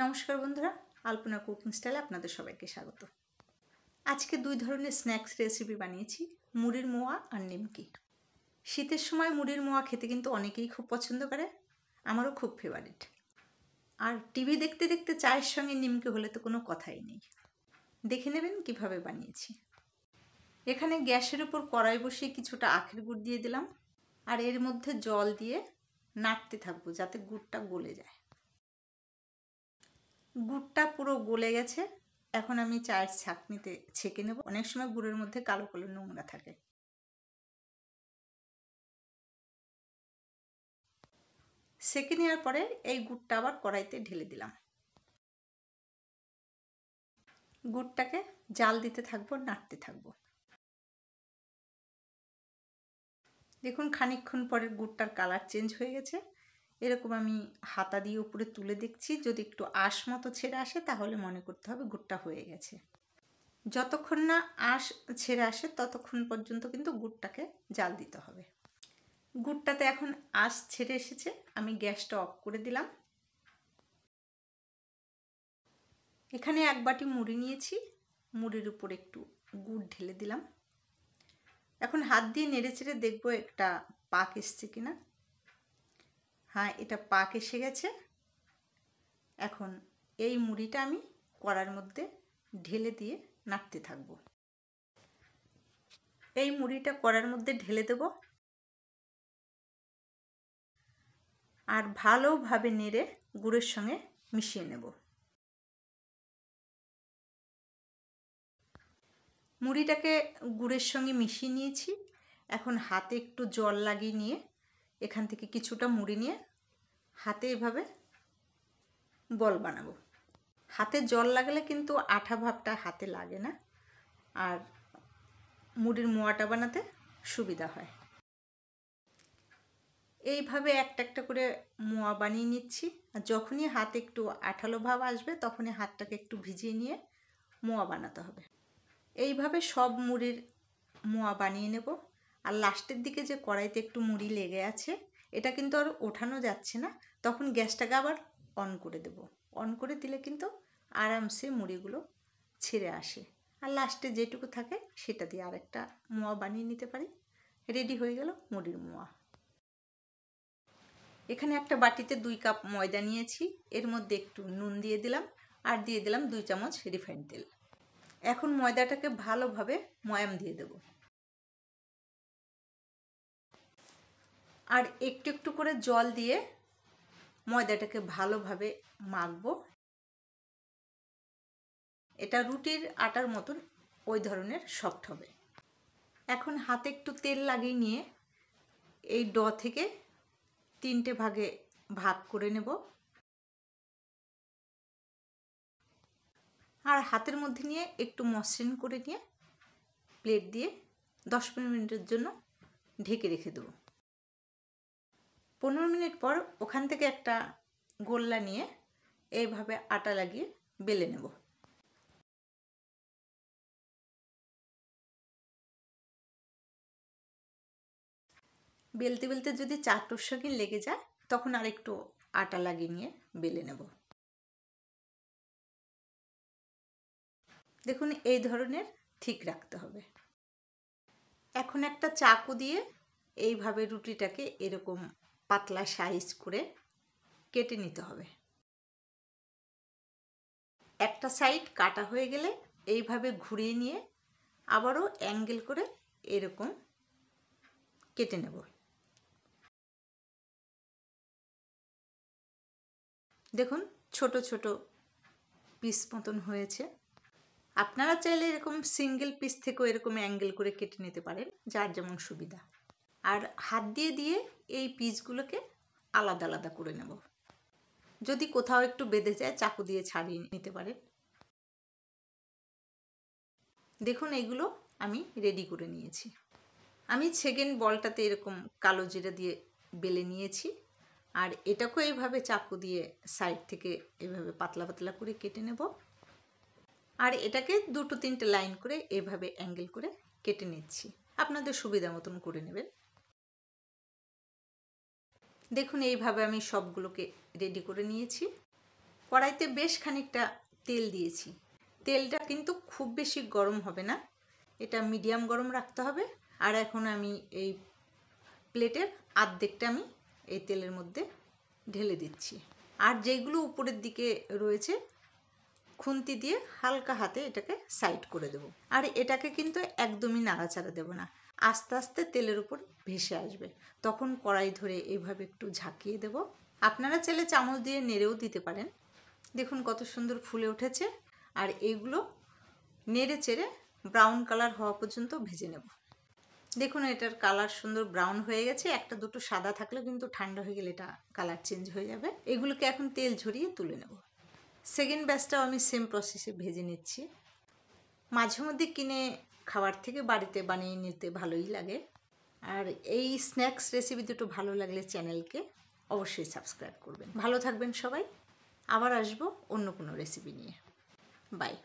নমস্কার বন্ধুরা আলপনা কুকিং স্টাইলে আপনাদের সবাইকে স্বাগত আজকে দুই ধরনের স্ন্যাক্স রেসিপি বানিয়েছি মুড়ির মোয়া আর নিমকি শীতের সময় মুড়ির মোয়া খেতে কিন্তু অনেকেই খুব পছন্দ করে আমারও খুব ফেভারিট আর টিভি দেখতে দেখতে চায়ের সঙ্গে নিমকি হলে তো কোনো কথাই নেই দেখে নেবেন কিভাবে বানিয়েছি এখানে গ্যাসের উপর কড়াই বসিয়ে কিছুটা আখের গুড় দিয়ে দিলাম আর এর মধ্যে জল দিয়ে নাড়তে থাকবো যাতে গুড়টা গলে যায় গুড়টা পুরো গলে গেছে এখন আমি চায়ের ছাঁকনিতে ছেঁকে নেব অনেক সময় গুড়ের মধ্যে কালো কালো নোংরা থাকে সেঁকে নেওয়ার পরে এই গুড়টা আবার কড়াইতে ঢেলে দিলাম গুড়টাকে জাল দিতে থাকবো নাড়তে থাকবো দেখুন খানিক্ষণ পরের গুড়টার কালার চেঞ্জ হয়ে গেছে এরকম আমি হাতা দিয়ে উপরে তুলে দেখছি যদি একটু আঁশ মতো ছেড়ে আসে তাহলে মনে করতে হবে গুড়টা হয়ে গেছে যতক্ষণ না আঁশ ছেড়ে আসে ততক্ষণ পর্যন্ত কিন্তু গুড়টাকে জাল দিতে হবে গুড়টাতে এখন আঁশ ছেড়ে এসেছে আমি গ্যাসটা অফ করে দিলাম এখানে এক বাটি মুড়ি নিয়েছি মুড়ির উপর একটু গুড় ঢেলে দিলাম এখন হাত দিয়ে নেড়ে চেড়ে দেখবো একটা পাক এসছে কিনা হ্যাঁ এটা পাক এসে গেছে এখন এই মুড়িটা আমি কড়ার মধ্যে ঢেলে দিয়ে নাড়তে থাকব এই মুড়িটা কড়ার মধ্যে ঢেলে দেব আর ভালোভাবে নেড়ে গুড়ের সঙ্গে মিশিয়ে নেব মুড়িটাকে গুড়ের সঙ্গে মিশিয়ে নিয়েছি এখন হাতে একটু জল লাগিয়ে নিয়ে এখান থেকে কিছুটা মুড়ি নিয়ে হাতে এভাবে বল বানাবো হাতে জল লাগলে কিন্তু আঠা ভাবটা হাতে লাগে না আর মুড়ির মোয়াটা বানাতে সুবিধা হয় এইভাবে একটা একটা করে মোয়া বানিয়ে নিচ্ছি আর যখনই হাতে একটু আঠালো ভাব আসবে তখনই হাতটাকে একটু ভিজিয়ে নিয়ে মোয়া বানাতে হবে এইভাবে সব মুড়ির মোয়া বানিয়ে নেব আর লাস্টের দিকে যে কড়াইতে একটু মুড়ি লেগে আছে এটা কিন্তু আর ওঠানো যাচ্ছে না তখন গ্যাসটাকে আবার অন করে দেব অন করে দিলে কিন্তু আরামসে মুড়িগুলো ছেড়ে আসে আর লাস্টে যেটুকু থাকে সেটা দিয়ে আর একটা মোয়া বানিয়ে নিতে পারি রেডি হয়ে গেল মুড়ির মোয়া এখানে একটা বাটিতে দুই কাপ ময়দা নিয়েছি এর মধ্যে একটু নুন দিয়ে দিলাম আর দিয়ে দিলাম দুই চামচ রিফাইন তেল এখন ময়দাটাকে ভালোভাবে ময়াম দিয়ে দেবো আর একটু একটু করে জল দিয়ে ময়দাটাকে ভালোভাবে মাখবো এটা রুটির আটার মতন ওই ধরনের সফট হবে এখন হাতে একটু তেল লাগিয়ে নিয়ে এই ড থেকে তিনটে ভাগে ভাগ করে নেব আর হাতের মধ্যে নিয়ে একটু মসৃণ করে নিয়ে প্লেট দিয়ে দশ পনেরো মিনিটের জন্য ঢেকে রেখে দেবো পনেরো মিনিট পর ওখান থেকে একটা গোল্লা নিয়ে এইভাবে আটা লাগিয়ে বেলে নেব বেলতে বেলতে যদি চারটোর সঙ্গে লেগে যায় তখন আর একটু আটা লাগিয়ে নিয়ে বেলে নেব দেখুন এই ধরনের ঠিক রাখতে হবে এখন একটা চাকু দিয়ে এইভাবে রুটিটাকে এরকম পাতলা সাইজ করে কেটে নিতে হবে একটা সাইড কাটা হয়ে গেলে এইভাবে ঘুরিয়ে নিয়ে আবারও অ্যাঙ্গেল করে এরকম কেটে নেব দেখুন ছোট ছোট পিস মতন হয়েছে আপনারা চাইলে এরকম সিঙ্গেল পিস থেকেও এরকম অ্যাঙ্গেল করে কেটে নিতে পারেন যার যেমন সুবিধা আর হাত দিয়ে দিয়ে এই পিসগুলোকে আলাদা আলাদা করে নেব যদি কোথাও একটু বেঁধে যায় চাকু দিয়ে ছাড়িয়ে নিতে পারেন দেখুন এগুলো আমি রেডি করে নিয়েছি আমি সেকেন্ড বলটাতে এরকম কালো জিরা দিয়ে বেলে নিয়েছি আর এটাকেও এইভাবে চাকু দিয়ে সাইড থেকে এভাবে পাতলা পাতলা করে কেটে নেব আর এটাকে দুটো তিনটে লাইন করে এভাবে অ্যাঙ্গেল করে কেটে নিচ্ছি আপনাদের সুবিধা মতন করে নেবেন দেখুন এইভাবে আমি সবগুলোকে রেডি করে নিয়েছি কড়াইতে বেশ খানিকটা তেল দিয়েছি তেলটা কিন্তু খুব বেশি গরম হবে না এটা মিডিয়াম গরম রাখতে হবে আর এখন আমি এই প্লেটের আর্ধেকটা আমি এই তেলের মধ্যে ঢেলে দিচ্ছি আর যেগুলো উপরের দিকে রয়েছে খুন্তি দিয়ে হালকা হাতে এটাকে সাইড করে দেব আর এটাকে কিন্তু একদমই নাড়াচাড়া দেব না আস্তে আস্তে তেলের উপর ভেসে আসবে তখন কড়াই ধরে এইভাবে একটু ঝাঁকিয়ে দেব আপনারা চাইলে চামচ দিয়ে নেড়েও দিতে পারেন দেখুন কত সুন্দর ফুলে উঠেছে আর এগুলো নেড়ে চেড়ে ব্রাউন কালার হওয়া পর্যন্ত ভেজে নেব দেখুন এটার কালার সুন্দর ব্রাউন হয়ে গেছে একটা দুটো সাদা থাকলেও কিন্তু ঠান্ডা হয়ে গেলে এটা কালার চেঞ্জ হয়ে যাবে এগুলোকে এখন তেল ঝরিয়ে তুলে নেব সেকেন্ড ব্যাচটাও আমি সেম প্রসেসে ভেজে নিচ্ছি মাঝে মধ্যে কিনে খাওয়ার থেকে বাড়িতে বানিয়ে নিতে ভালোই লাগে আর এই স্ন্যাক্স রেসিপি দুটো ভালো লাগলে চ্যানেলকে অবশ্যই সাবস্ক্রাইব করবেন ভালো থাকবেন সবাই আবার আসবো অন্য কোনো রেসিপি নিয়ে বাই